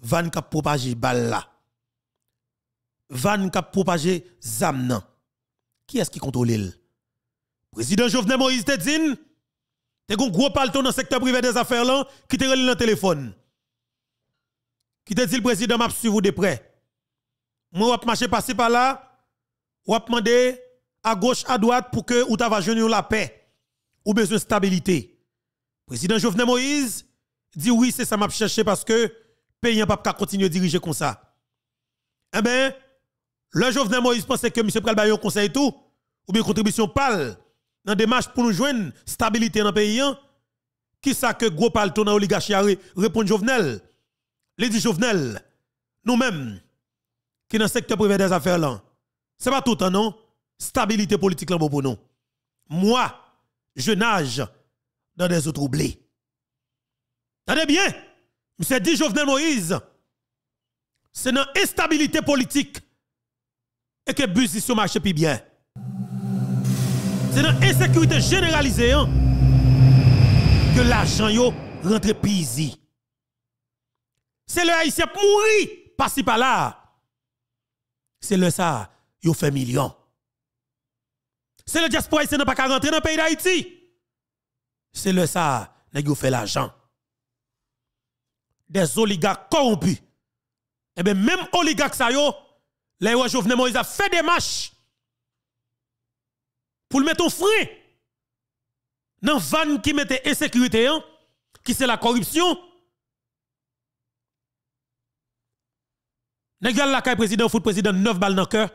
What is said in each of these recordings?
van kap a bal Van kap a propagé zam Qui est-ce qui contrôle le Président Jovenel Moïse te dit, te un gros paleton dans le secteur privé des affaires là, qui te dans le téléphone. Qui te dit le président m'a suivi de près. Moi, je marcher passer par là, je demander à gauche, à droite pour que ou ta la paix ou besoin de stabilité. Président Jovenel Moïse dit oui, c'est ça m'a cherché parce que pays pas continue continuer à diriger comme ça. Eh bien, le Jovenel Moïse pense que M. Pral un conseil tout, ou bien contribution pâle, dans démarche pour nous joindre stabilité dans le pays. Hein. Qui ça que gros pal oligarchie l'oligarchie répond Jovenel? Les dit Jovenel, nous-mêmes, qui dans le secteur privé des affaires là, c'est pas tout temps hein, non? Stabilité politique là pour nous. Moi, je nage dans des eaux troublées. Attendez bien! M. dit Jovenel Moïse, c'est dans l'instabilité politique et que business sur marché plus bien. C'est dans l'insécurité généralisée hein, que l'argent rentre ici. C'est le haïtien qui mourir par-ci par-là. C'est le ça, yo fait million. C'est le diaspora qui n'a pas rentrer dans le pays d'Haïti. C'est le ça, qui fait l'argent des oligarques corrompus. Et eh bien, même oligarques, ça yo, les Jovenel Moïse ont fait des marches pour le mettre au frein dans vanne qui mettait insécurité, hein, qui c'est la corruption. Négal la président foot président 9 balles dans le cœur,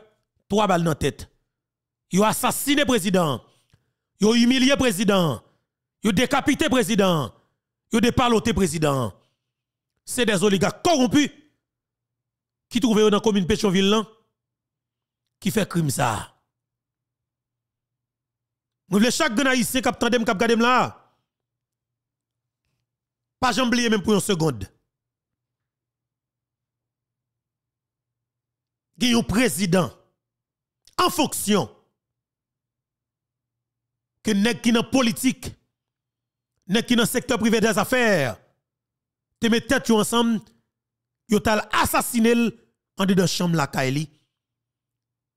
3 balles dans la tête. Yo assassiné président. Yo humilié président. Yo décapité président. Yo dépaloté président c'est des oligarques corrompus qui trouvent dans la commune Pétionville qui fait crime ça. Nous voulons chaque grand haïtien qui a le qui a là. Pas j'oublier même pour une seconde. Il y a un président en fonction que n'est qui dans politique, n'est qui dans secteur privé des affaires, te mets tête ensemble, yo t'al assassiné en dedans chambre la Kaili.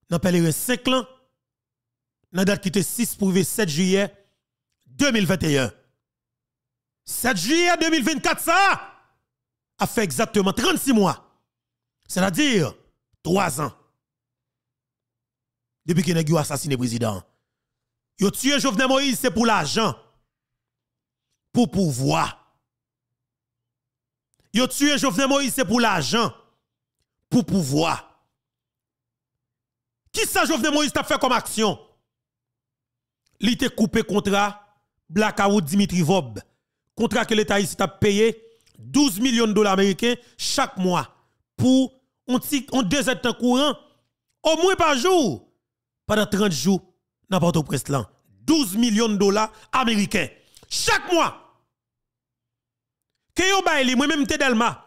Dans pèlerin 5 ans, dans date qui était 6 pour 7 juillet 2021. 7 juillet 2024 ça a fait exactement 36 mois. C'est-à-dire 3 ans. Depuis que a assassiné le président. Yo tué Jovenel Moïse, c'est pour l'argent. Pour pouvoir. Yo tué Jovenel Moïse pour l'argent, pour pouvoir. Qui ça Jovenel Moïse t'a fait comme action? Il te coupé contrat Blackout Dimitri Vob. Contrat que l'État ici t'a payé 12 millions de dollars américains chaque mois pour un on deux courant au moins par jour pendant 30 jours n'importe au 12 millions de dollars américains chaque mois yo li, moi même Tedelma,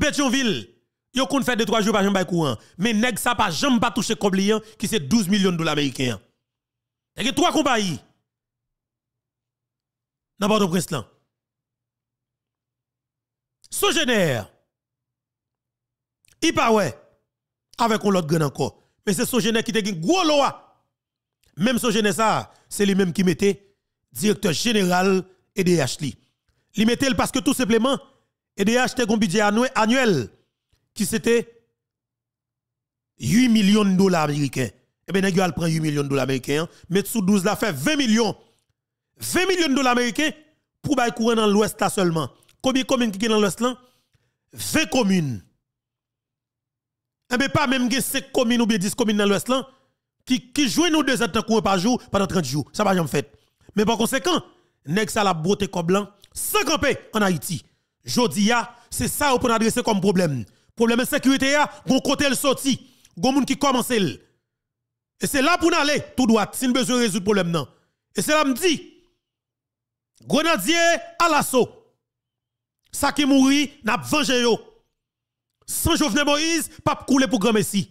Pétionville, yo kon fait 2-3 jours pa jambe courant. Mais nèg ça pa jamais pa touche kobliyan qui c'est 12 millions de dollars américains. Il y a trois compagnies. Dans port prince là. pa Ipawe. Avec un autre grand encore. Mais c'est génère qui te gen gros loi. Même génère ça, c'est lui même qui mettait directeur général EDH li. Li parce que tout simplement, EDH a un budget annuel qui c'était 8 millions de dollars américains. Eh bien, il prend 8 millions de dollars américains, hein. Mais sous 12 la fait 20 millions. 20 millions de dollars américains pour bay courir dans l'ouest là seulement. Combien de communes qui sont dans l'ouest là 20 communes. Eh bien, pas même 5 communes ou 10 communes dans l'ouest là qui qui jouent nous deux heures de par jour pendant 30 jours. Ça va jamais fait. Mais par conséquent, nèg ça la beauté comme sans en Haïti. Jodia, c'est ça qu'on adresser comme problème. Problème de sécurité, bon côté le sorti, bon monde qui commence. Et c'est là pour nous aller tout droit, si nous besoin résoudre le problème. Non. Et c'est là me dit, grenadier à l'assaut. Ça qui mourit, n'a vengé yo. Sans Jovenel Moïse, pas couler pour grand Messi.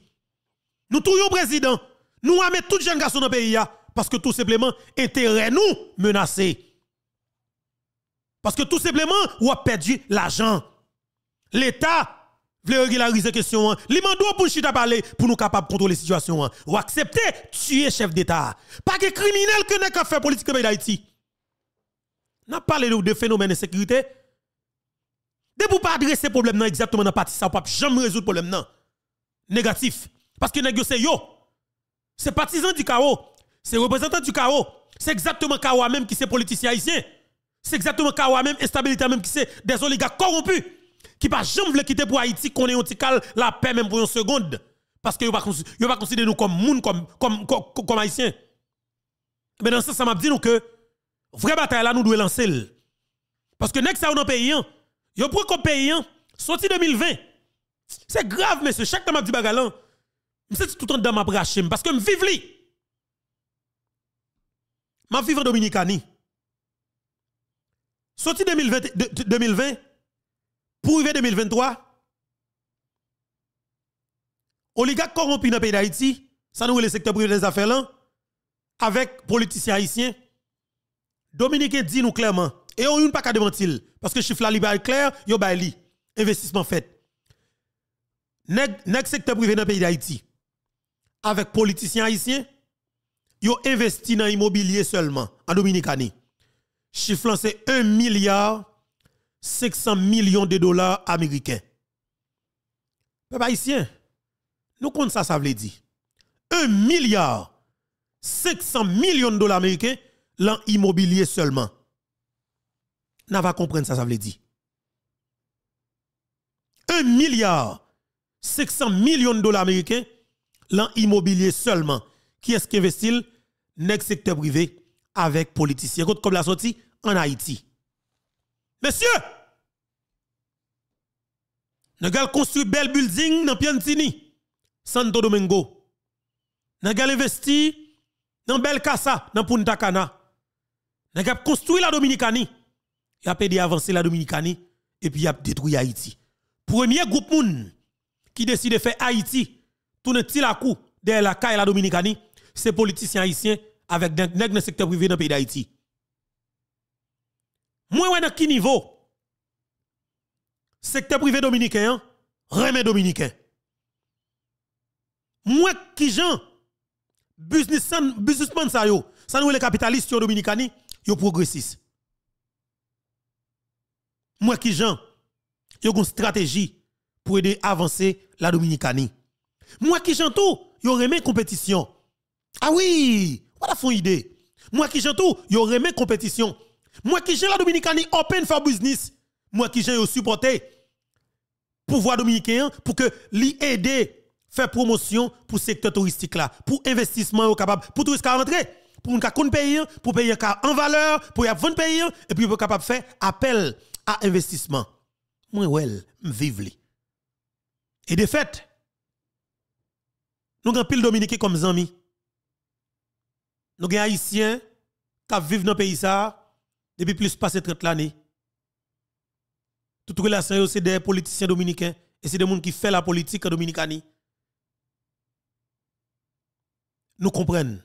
Nous touillons président. Nous amènons tout jeune garçon dans le pays parce que tout simplement, intérêt nous menacé. Parce que tout simplement, ou a perdu l'argent. L'État veut régulariser la question. Hein. L'imando pour chita parler pour nous capables de contrôler la situation. Hein. Ou accepter tuer chef d'État. Pas que criminels que n'est qu'à faire politique pays d'Haïti. N'a parlé de phénomène de sécurité. De pour pas adresser problème exactement dans parti ça pas jamais résoudre problème Négatif parce que négocier yo. C'est partisan du chaos, c'est représentant du chaos, c'est exactement chaos même qui c'est politicien haïtien. C'est exactement Kawa même, instabilité même, qui c'est des oligarques corrompus, qui pas jamais quitter pour Haïti, qu'on est un la paix même pour une seconde. Parce que ne pas, considéré nous comme moun, comme, comme, haïtiens. Mais dans ce sens, ça m'a dit nous que, vraie bataille là, nous devons lancer. Parce que next ça, dans pays, yo pour qu'on pays, sorti 2020. C'est grave, monsieur. Chaque temps, m'a dit bagalan, hein. c'est tout le temps dans ma branche, parce que je vis li. Je vivre en Dominicanie. Sorti 2020, 2020 pour arriver 2023, oligarques corrompu dans le pays d'Haïti, ça nous le secteur privé des affaires là, avec politiciens haïtiens, Dominique dit nous clairement, et on n'a pas qu'à demander, parce que chiffre là, il est clair, il y investissement fait. le secteur privé dans le pays d'Haïti, avec politiciens haïtiens, ils investi dans l'immobilier seulement, en Dominicanie chiffre c'est 1 milliard 500 millions de dollars américains. Peuple haïtien, nous comptons ça, ça veut dire. 1 milliard 500 millions de dollars américains, l'an immobilier seulement. N'a pas comprendre ça, ça veut dire. 1 milliard 500 millions de dollars américains, l'an immobilier seulement. Qui est-ce qui investit? le secteur privé avec politiciens. Comme la sortie en Haïti. Messieurs, nous avons construit bel building dans Piantini, Santo Domingo. Nous avons investi dans bel casa, dans Punta Cana. Nous avons construit la Dominicanie. Nous avons avancé la Dominicanie et puis nous avons détruit Haïti. Premier groupe moun qui décide de faire Haïti, tout le la coup derrière la la Dominicanie, c'est politiciens haïtiens avec des nègres dans le secteur privé dans le pays d'Haïti. Moi, suis dans quel niveau? Secteur privé dominicain, remet dominicain. Moi, qui gens, businessman business ça yo, ça nous e les capitalistes dominicain, dominicani, yo progressiste. Moi, qui gens, yo une stratégie pour aider avancer la dominicanie. Moi, qui suis tout, yo une compétition. Ah oui, voilà font idée. Moi qui j'ai tout, yo mes compétition. Moi qui j'ai la Dominicanie open for business. Moi qui j'ai supporté pouvoir dominicain pour que à e faire promotion pour secteur touristique là, pour investissement au capable, pour qui à rentrer, pour nous qu'on payer, pour payer en valeur, pour y vendre payer et puis pour capable faire appel à investissement. Moi well, vive li. Et de fait, nous avons pile Dominicains comme amis nous avons haïtiens qui vivent dans le pays ça depuis plus de 30 ans, toutes les relations c'est des politiciens dominicains et c'est des gens qui font la politique dominicanie. Nous comprenons.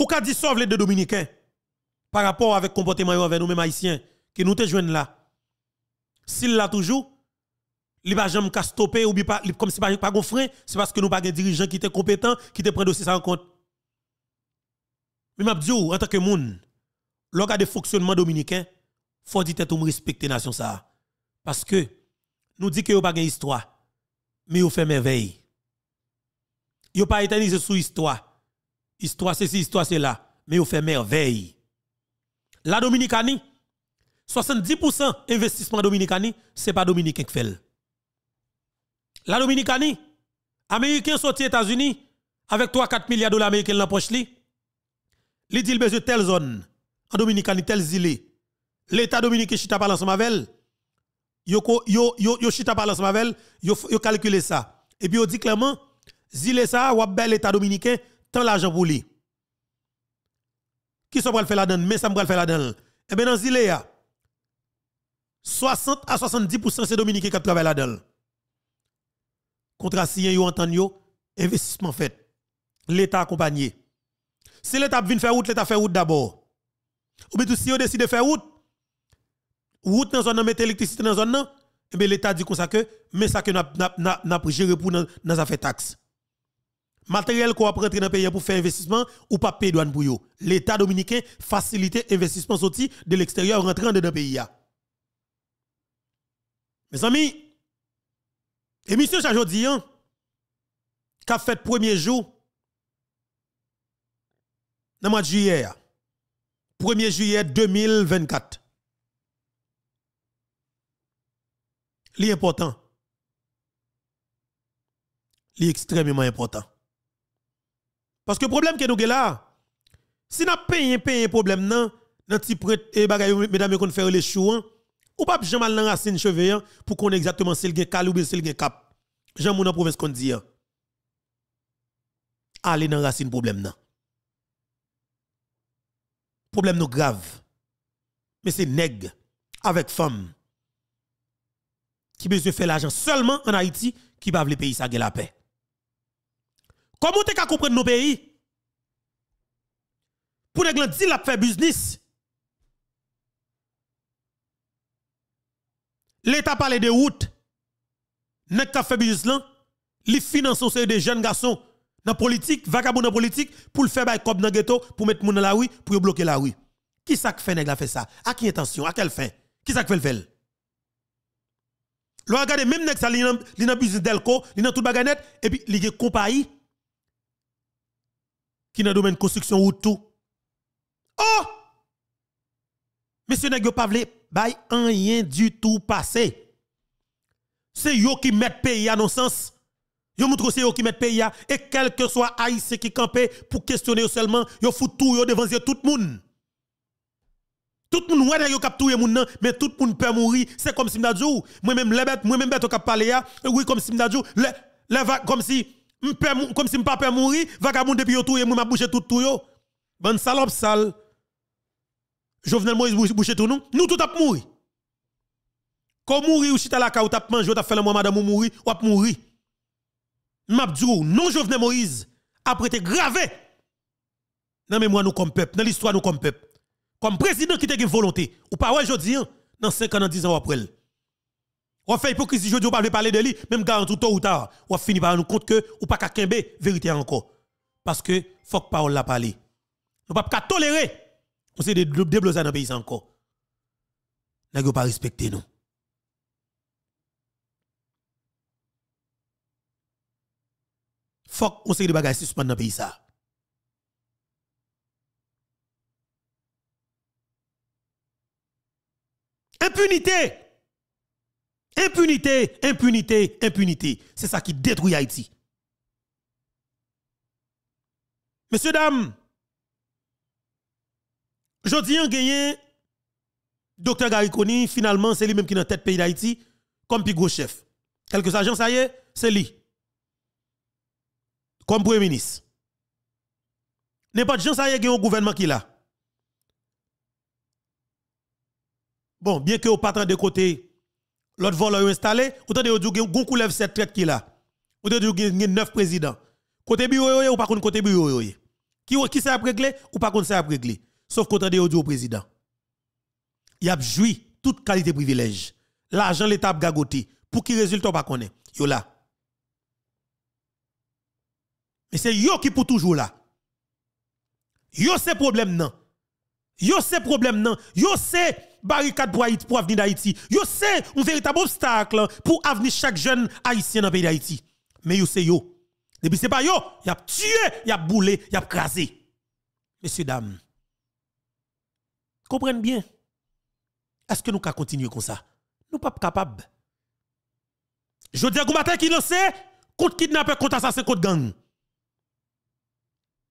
Ou qu'a dit sauve les deux dominicains par rapport avec comportement avec nous-mêmes haïtiens qui nous te là. S'ils l'ont toujours, ne peuvent jamais stopper ou comme si pas pas frein, c'est parce que nous pas des dirigeants qui sont compétents, qui te prend dossier ça en compte. Mais m'a dit oh, en tant que monde, a de fonctionnement dominicain, faut dire que respecter nation ça parce que nous dit que yo pas une histoire mais yo fait merveille. Yo pas éternisé sous histoire. Histoire c'est si, histoire c'est là, mais yo fait merveille. La Dominicanie 70% investissement dominicani, c'est pas dominicain qui fait. La Dominicanie, Américain sorti États-Unis avec 3-4 milliards de dollars américains dans la poche Li dit besoin telle zone en Dominicaine telle île. L'état dominicain chita pas ensemble avec yo yo yo yo chita pas ensemble avec yo yo calculer ça. Et puis on dit clairement île ça ou bel l'état dominicain tant l'argent pour lui. Qui sont pour faire mais ça me faire la donne Et eh bien dans île ya 60 à 70% c'est dominicain qui travaillent là-dedans. Contrat signé yo entendu yo investissement fait. L'État accompagné. Si l'État vient faire route, l'État fait route d'abord. Ou bien si on décide de faire route, route dans la zone, mettre l'électricité dans la zone, eh l'État dit comme ça que, mais ça que n'a géré pour dans les affaires taxes. Matériel qu'on prêté dans le pays pour faire investissement ou pas payer douane pour yo. L'État dominicain facilite l'investissement sorti de l'extérieur rentrant dans le pays. Mes amis, émission ça aujourd'hui, hein, qu'a fait premier jour, dans mois de juillet, 1er juillet 2024. C'est important. C'est extrêmement important. Parce que le problème que nous avons là, si nous payons un problème, nan, nan ti print, eh, bagay, mesdames et faire les chouans, hein, ou pas jamais mal dans racine cheveux hein, pour qu'on exactement si le cal ou si le cap. Jean mon province qu'on dit. Hein. Allez dans racine problème nan problème nous grave. Mais c'est nègre avec femme qui besoin faire l'argent seulement en Haïti qui va le pays ça la paix. Comment tu comprendre nos pays Pour les la faire business. L'État parle de route. Nèg qui fait business là, li finance des jeunes garçons dans politique, vagabond politique, pour le faire bail comme dans ghetto, pour mettre gens dans la rue, pour bloquer la rue. Qui ça fait nèg fait ça À qui intention À quelle fin Qui ça fait le fait Lo regardez même nèg ça li dans business Delco, li a tout baganette et puis a gen compagnie qui dans domaine construction ou tout. Oh Monsieur nèg pas n'y un rien du tout passé. C'est yo qui mettent pays à non sens. Yo montre c'est yo qui met pays et quel que soit haïtien qui campe pour questionner seulement, yo fout tout yo devant tout moun. monde. Tout le monde ouais yo cap touye moun nan, mais tout le monde peut mourir, c'est comme si m'dadjou, moi même les bêtes moi même bête cap parler hein. ya, oui comme si m'dadjou, le le comme si comme si m'pa peut mourir, vagabond depuis yo touye moi m'a bouché tout tout yo. Bon salope sale. Jovenel Moïse bouché tout nous, nous tout a mourir. Quand mourir ou t'as la ka ou t'a mange, ou t'a fait le moi madame ou mourir, ou a mourir. Mabdou, non Jovenel Moïse, après te gravé dans mémoire nous comme peuple, dans l'histoire nous comme peuple. Comme président qui te une volonté, ou pas ouais dans 5 ans, dans 10 ans après. Ou fait hypocrisie jodi ou pas parler de lui, même tout tôt ou tard, ou fini par nous compte que ou pas qu'à vérité encore. Parce que faut que parole la parler. Nous pas qu'à tolérer. On s'est des dans le pays encore. N'a pas respecté nous. faut qu'on série de bagages suspendent dans le pays Impunité. Impunité, impunité, impunité. C'est ça qui détruit Haïti. Messieurs, dames, je dis en gagné, Dr. Garikoni. finalement, c'est lui-même qui est dans tête pays d'Haïti, comme plus gros chef. Quelques agents, ça y est, c'est lui comme Premier ministre. N'est pas de gens ça y a un gouvernement qui là. Bon, bien que au pas de côté, l'autre voleur installé, autant t'en de ou un gon coulève cette traite qui là. dit t'en y a neuf présidents. Côté bureau ou pas contre côté bureau Qui qui s'est réglé ou pas contre s'est réglé. Sauf côté de ou dit au président. Il a joui toute qualité privilège. L'argent l'étape gagoté pour qui résultat pas connaît. Yo là. Mais c'est yo qui pour toujours là. Yo c'est problème non. Yo c'est problème non. Yo c'est barricade pour Haïti pour avenir d'Haïti. Yo c'est un véritable obstacle pour avenir chaque jeune haïtien dans le pays d'Haïti. Mais yo c'est yo. Depuis c'est pas yo, y a tué, y a boulé, y a crasé. Messieurs dames. Comprenez bien. Est-ce que nous pouvons continuer comme ça Nous pas capables. Je dis à matin qui lance contre kidnapper, contre assassin, contre gang.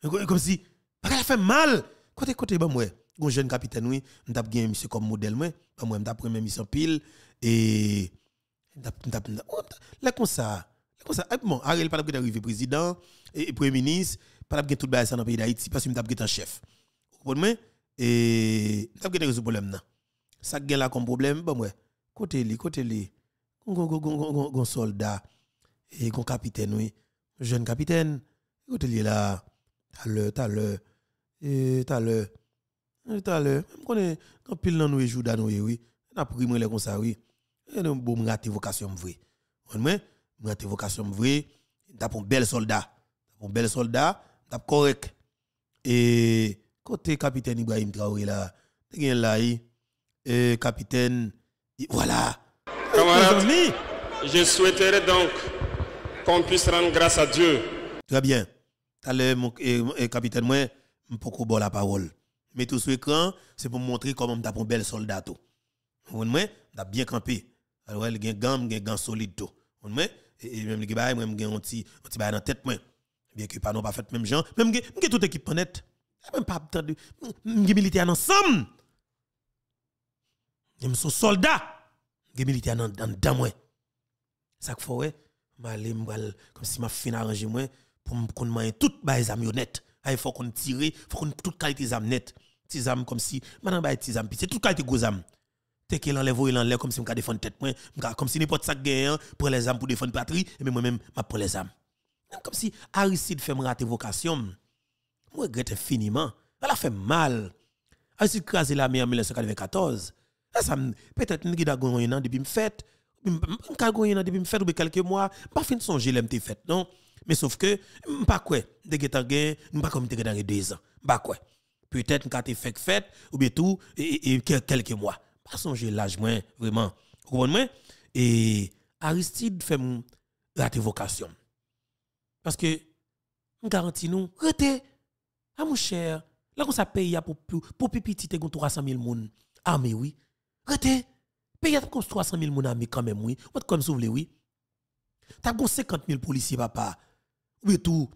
Comme si, pas fait mal. Côté, côté, bon, moi, un jeune capitaine, oui, m'tap bien monsieur comme modèle, moi, ben moi, m'tap premier monsieur pile, et, m'tap, là, comme ça, là, comme ça, ah, bon, Ariel, pas d'arriver président, et premier ministre, pas d'arriver tout le dans le pays d'Haïti, parce que m'tap gagné un chef. Vous comprenez? Et, m'tap gagné résoudre problème, là. Ça gagne là comme problème, bon, moi, côté, li, côté, li, un soldat, et un capitaine, oui, jeune capitaine, côté, lui là, T'as le, t'as le, eh, t'as le, eh, t'as le. Je connais, quand pile dans nous et joue dans eh oui. On a pris les comme ça, oui. Et nous, bon, raté vocation vraie. On m'a raté vocation vraie. T'as un bel soldat. T'as un bel soldat. T'as correct. Et côté capitaine Ibrahim Traoré là, t'es bien là, et capitaine, voilà. Camarade, je souhaiterais donc qu'on puisse rendre grâce à Dieu. Très bien. Allez, mon eh, eh, capitaine, moi, je ne pas la parole. Mais tout sur écran, c'est pour montrer comment on un bel soldat. Vous voyez, on bien campé. Alors, il y a un gant, il y solide. Vous voyez, et même les gars, même un petit bail dans tête, moi. Bien que pas non pas fait même gens, même que toute équipe honnête. Même pas de militaire ensemble. Ils sont soldats. Ils dans dans moi. Ça que faut ouais, m'aller comme si m'a fin arranger moi pour qu'on mange tout les âmes honnêtes. Ah, il faut qu'on tire, il faut qu'on toute qualité des âmes nettes. ces âmes comme si, maintenant, bah, tes âmes, c'est toute qualité des âmes. T'es qu'elle enlève ou il enlève comme si on défendre tête, comme si n'importe ça gagne hein, pour les âmes pour défendre patrie, et moi-même, je prends les âmes. Comme si Aristide fait me rater vocation. Moi, regrette infiniment. Elle a fait mal. Aristide crasé la mère en 1994. Peut-être que je suis depuis me fête. Je suis depuis me fête ou quelques mois. Pas fin de songer l'aime fait, non? Mais sauf que, pas quoi, de sais pas comme gagné deux ans, pas quoi. Peut-être quand tu fait fête, ou bien tout, et, quelques mois. Pas songer l'âge, moi, vraiment. Vous comprenez? Et Aristide fait rater vocation. Parce que, on garantis, nous, rete, à ah, mon cher, là qu'on paye pour, pour, pour pipiti, 300 000 moun. Ah, oui, rete, paye à 300 000 moun, mais quand même, oui. Ou comme vous voulez, oui. T'as 50 000 policiers, papa. Oui, tout.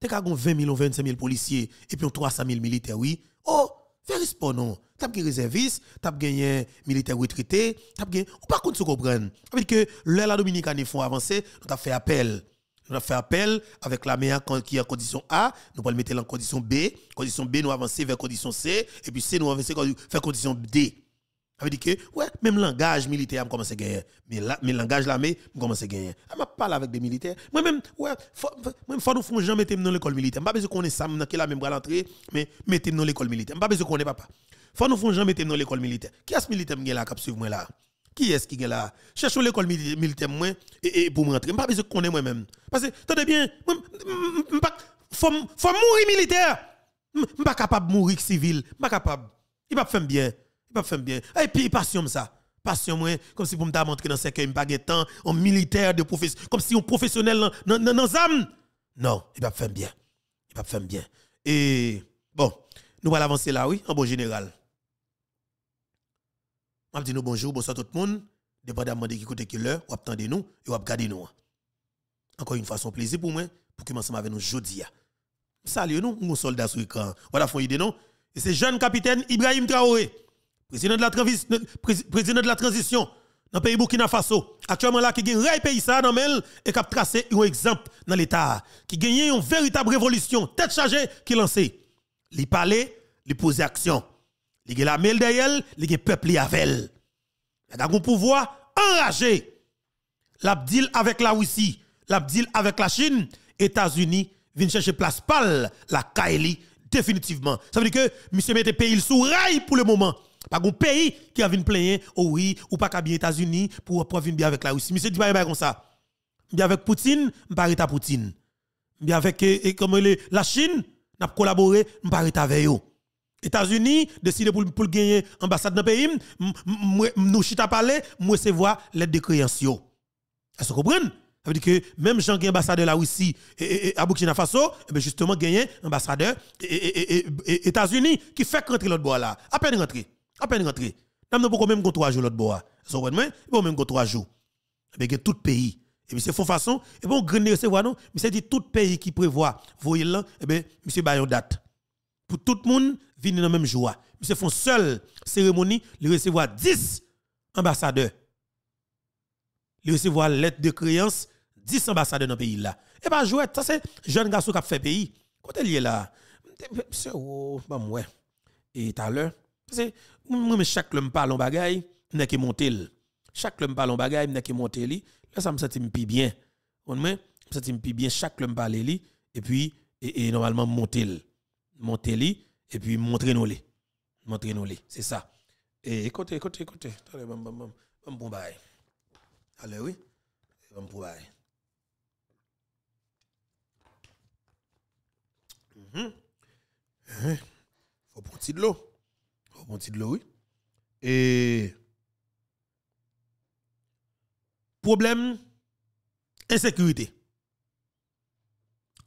T'es qu'à 20 000 ou 25 000 policiers et puis 300 000 militaires, oui. Oh, fais respect, non. T'as gagné réserviste, t'as gagné militaire retraité, t'as gagné. Ou par contre, tu comprends. Ça veut dire que l'heure la Dominicaine font avancer, nous avons fait appel. Nous avons fait appel avec la meilleure qui est en condition A, nous le mettre en condition B. Condition B, nous avancer vers condition C, et puis C, nous avancer vers condition D. Ça veut dire que, ouais, même langage militaire, je commencé à gagner. Mais, langage l'armée, je commence à gagner. Je ah, parle avec des militaires. Moi-même, ouais, même faut nous jamais mettre dans l'école militaire. Je pas besoin de est ça, je la même l'entrée, mais mettez dans l'école militaire. Je pas besoin de connaître papa. Faut nous font jamais dans l'école militaire. Qui est-ce militaire qui est là, qui suivre moi là? Qui est-ce qui est là? Cherchons l'école militaire moi et, pour me rentrer. Pas besoin de connaître moi-même. Parce que, tenez bien, faut, faut mourir militaire. Je pas capable de mourir civil. Je pas capable. Il va faire bien. Il pas faire bien. Et eh, puis, passion ça. Passion moi, comme si pour me montrer dans ce que je pas de temps, en militaire de professeur, comme si un professionnel dans les Non, il pas faire bien. Il pas faire bien. Et bon, nous allons avancer là, oui, en bon général. Je dis nous bonjour, bonsoir tout le monde. Dépendamment de qui côté que l'heure, ou attendez nous et ou regardez nous. Encore une fois, c'est un plaisir pour moi pour commencer avec nous aujourd'hui. Salut nous, nous soldats sur l'écran. Voilà, font idée non. Et c'est jeune capitaine Ibrahim Traoré président de la, président de la transition dans le pays Burkina Faso, actuellement là, qui gagne un pays ça dans et qui a tracé un exemple dans l'État, qui gagne une véritable révolution, tête chargée, qui lancé, Il parlait, il poser action. Il y la mail derrière, il peuple avec Il y a un pouvoir enragé. L'abdil avec la Russie, l'abdil avec la Chine, États-Unis viennent chercher place pâle, la Kaili, définitivement. Ça veut dire que monsieur mette pays sous rail pour le moment. Pas un pays qui a venu plaindre, oh oui, ou pas qu'à bien États-Unis pour venir bien avec la Russie. Monsieur dit pas comme ça. Bien avec Poutine, m'parait à Poutine. Bien avec et, eh, eh, comme la Chine, n'a collaboré, m'parait avec eux. États-Unis décident pour pour gagner ambassade dans pays, nous chita parler, moi se voir l'aide de créanciers. Est-ce que vous comprenez ça veut dire que même Jean qui ambassadeur la Russie et, eh, à Burkina Faso, et ben justement gagner ambassadeur États-Unis qui fait rentrer l'autre bois là, à peine rentré à peine rentré. Nous avons même trois jours l'autre bois. Vous comprenez Nous même trois jours. Eh que tout pays. Et eh puis c'est faux façon. Et eh bon, grenier recevoir non. Mais c'est dit tout pays qui prévoit, voyez là, et bien, monsieur Bayon date. Pour tout le monde, venir dans le même jour. Monsieur font seule cérémonie, il recevoir 10 ambassadeurs. Il recevoir lettre de créance, 10 ambassadeurs dans le pays là. Et bien, joie. ça c'est jeune garçon qui a fait pays. Quand il est là, monsieur, oh, Bah ouais. Et tout à l'heure, parce que moi, chaque club parle en bagaille, je suis monté. Chaque club parle en bagaille, je suis monté. Là, ça me sentit plus bien. On me sentit plus bien. Chaque club parle li, et puis, et, et normalement, monter. Monter li, et puis montrer nous les. Montrer nous les. C'est ça. Et écoutez, écoutez, écoutez. Attendez, bam, bam, bam. bon, bye. Allez, oui. Bam, bon, bye. Mm -hmm. Faut pour de l'eau. Et. Problème insécurité.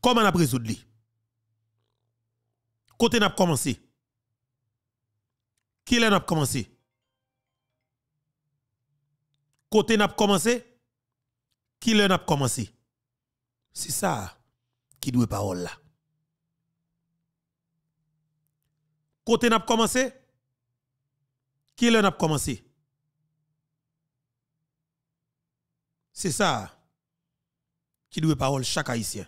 Comment on a résoudre Côté n'a commencé. Qui l'a commencé? Côté n'a commencé. Qui l'a commencé? C'est ça qui doit parole là. Côté n'a commencé. Qui là a commencé? C'est ça qui doit parole chaque haïtien.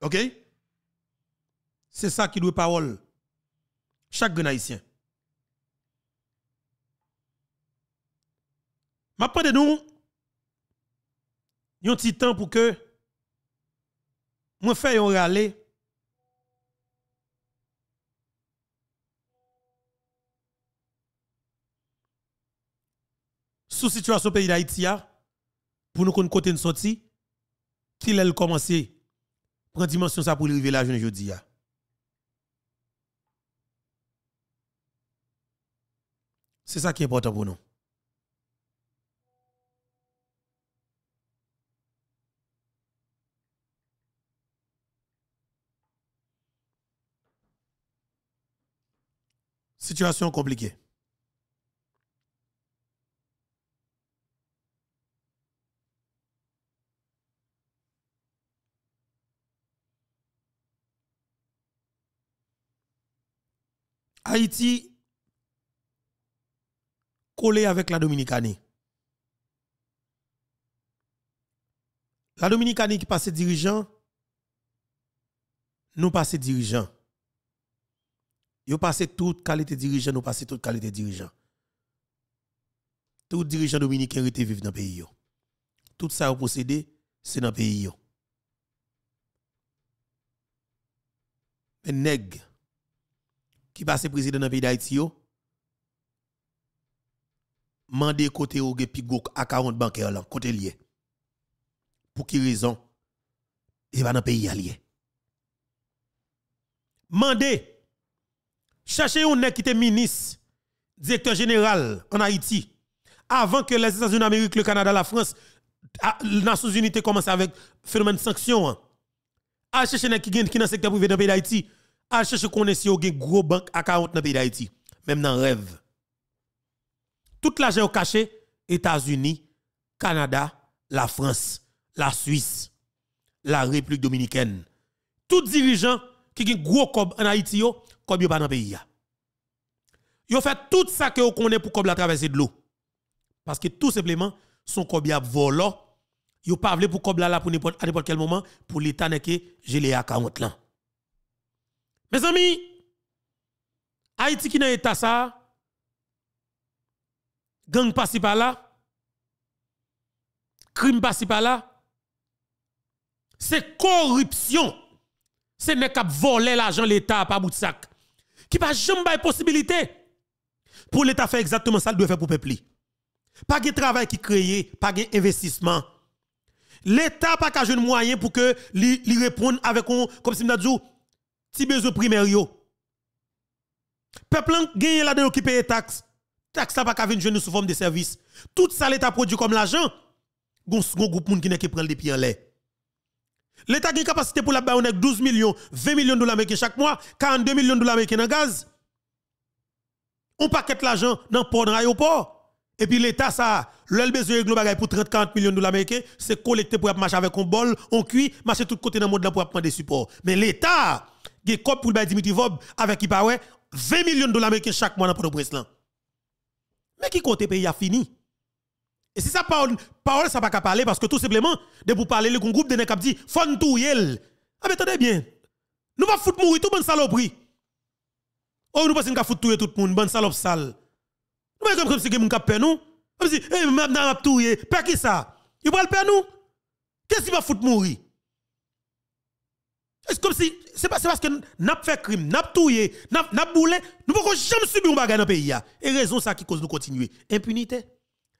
OK C'est ça qui doit parole chaque haïtien. Ma de nous Yon petit temps pour que moi fais un râler sous situation pays d'Haïti pour nous connaître côté de sortie qui l'a commencé prend dimension ça pour arriver là jeudi aujourd'hui c'est ça qui est important pour nous situation compliquée Haïti collé avec la Dominicanie. La Dominicanie qui passe dirigeant, nous passe dirigeant. Vous passez toute qualité dirigeant, nous passe toute qualité dirigeant. Tout dirigeant dominicain était vivant dans le pays. Tout ça possédé, c'est dans le pays. Mais nègre qui passe président dans le pays d'Haïti, mandé côté ou pigou à 40 bancaires là, côté lié. Pour qui raison? Il e va dans le pays allié. Mandé, cherchez un nèg qui était ministre, directeur général en Haïti, avant que les États-Unis d'Amérique, le Canada, la France, les Nations Unies commencent avec phénomène de sanctions, À hein. chercher un nèg qui est dans le secteur privé dans le pays d'Haïti à chercher qu'on si une gros banque à 40 dans le pays d'Haïti, même dans rêve. Tout l'argent caché, États-Unis, Canada, la France, la Suisse, la République dominicaine. Tout dirigeant qui a gros cob en Haïti, comme pas dans le pays. Ils fait tout ça que vous connaissez pour cob la traverser de l'eau. Parce que tout simplement, son cob a volé. Ils ont pas pour cob là pour n'importe à n'importe quel moment pour l'État n'est que j'ai à 40 ans. Mes amis, Haïti qui n'est état ça, gang si par là, crime si par là, c'est corruption. C'est ne cap voler l'argent l'État par bout de sac. Qui pas jamais possibilité pour l'État faire exactement ça qu'il doit faire pour le peuple. Pas de travail qui créé, pas investissement. L'État pas qu'à jeune moyen pour que lui réponde avec un, comme si dit, si besoin primaire yo. Peuple gagne là-dedans qui paye taxe. Taxe ça pas qu'à venir sous forme de service. Tout ça l'État produit comme l'argent. Gon groupe moun qui qui prend des pieds en l'air. L'État a une capacité pour la a 12 millions, 20 millions de dollars américains chaque mois, 42 millions de dollars américains dans gaz. On paquette l'argent dans le port, dans l'aéroport. Et puis l'État, ça, le besoin global pour 30-40 millions de dollars américains, c'est collecté pour marcher avec un bol, on cuit, marcher tout côté dans le monde pour prendre des supports. Mais l'État, gen pour Dimitri Vob avec qui pawe 20 millions de dollars américains chaque mois dans port au Mais qui côté pays a fini? Et si ça parole, parole ça pas qu'à parler parce que tout simplement, de vous parler, le groupe de qui dit, fon tout yel. Ah, mais attendez bien. Nous va foutre mourir tout bon saloperie. Oh, nous pensons qu'à foutre tout le monde, bon salope sale. Nous pas comme si nous avons nous. Comme si, eh, m'a tout yel, pas qui ça? Il va le père nous? Qu'est-ce qui va foutre mourir? C'est comme si, c'est parce que nous avons fait crime, nous avons tué, nous avons boulé, nous ne pouvons jamais subir un bagage dans le pays. Et raison ça qui cause nous continuer. Impunité.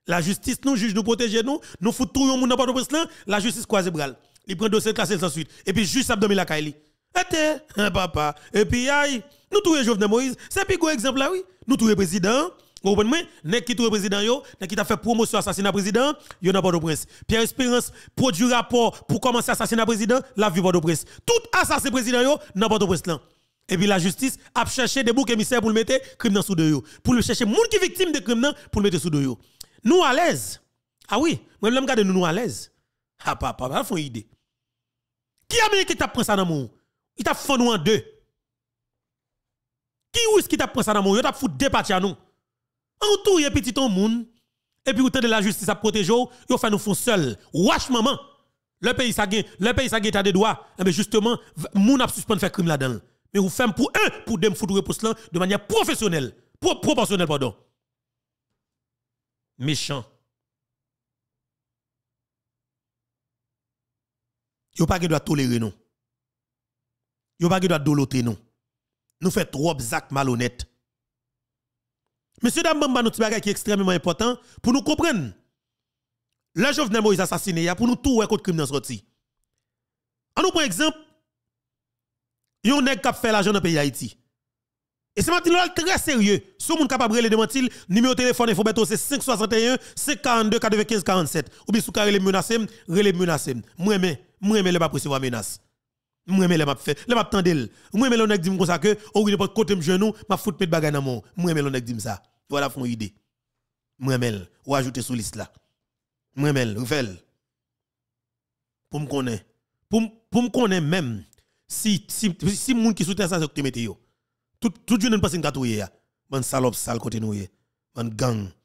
La justice nous juge, nous protéger nous, foutons fout tout le monde dans le président, la justice croise bras. Il prend dossier classé sans suite. Et puis juste abdomen la Kaili. Et hein, papa. Et puis aïe, nous tous les Jovenel Moïse, c'est un gros exemple là, oui. Nous trouvons les présidents, vous comprenez moi Nèg qui trouve président yo, qui t'a fait promotion assassinat président, yo n'a pas de prince Pierre Espérance produit rapport pour commencer assassinat président, la vie pas de prince Tout assassin président yo n'a pas de prince Et puis la justice a cherché des boucs émissaires pour le mettre crime dans sous de pour le chercher moun qui victime de crime pour le mettre sous de Nous à l'aise. Ah oui, moi même regarde nous nous à l'aise. Ah papa, pas font idée. Qui qui t'a pris ça dans mon Il t'a fait nous en deux. Qui est-ce qui t'a pris ça dans mon Il t'a fout deux parties à nous a petit ton monde. Et puis, autant de la justice à protéger, vous fait nous font seul. Wash maman. Le pays s'agit le pays ça à des de Et Mais justement, moun a suspendre faire crime là-dedans. Mais vous faites pour eux, pour deux foutre pour là, de manière professionnelle. proportionnelle, pardon. Méchant. Yo pas doit tolérer ne Yo pas doit doloter non. Nous fait trop zak malhonnêtes. Monsieur Dambamba, nous bagay qui est extrêmement important pour nous comprendre. Le Jovenel Moïse assassiné, pour nous tout ouais contre crime dans sorti. En nous prenons exemple, yon nèg qui fait l'argent dans le pays Haïti. Et c'est maintenant très sérieux. Si vous capable de démentir, numéro de téléphone, il faut mettre c'est 561 542 95 47. Ou bien si vous avez les menaces, relève menaces. Moi, mais, moi, mais, les pas recevoir menace. Moi, mais, les m'a fait, les m'a tendel. Moi, mais, l'on a dit comme ça que, au bien, n'importe côté, me genou, m'a foutu mes bagages dans mon. Moi, mais, l'on a dit ça. Voilà, font idée. moi ou ajouter sous liste là. Moi-même, ou Pour me connaître. Pour, me connaître même, si, si, si, moun qui soutient ça, c'est que tu mettez yo. Tout, tout, tout, tout, tout, tout, tout, tout, tout, salope,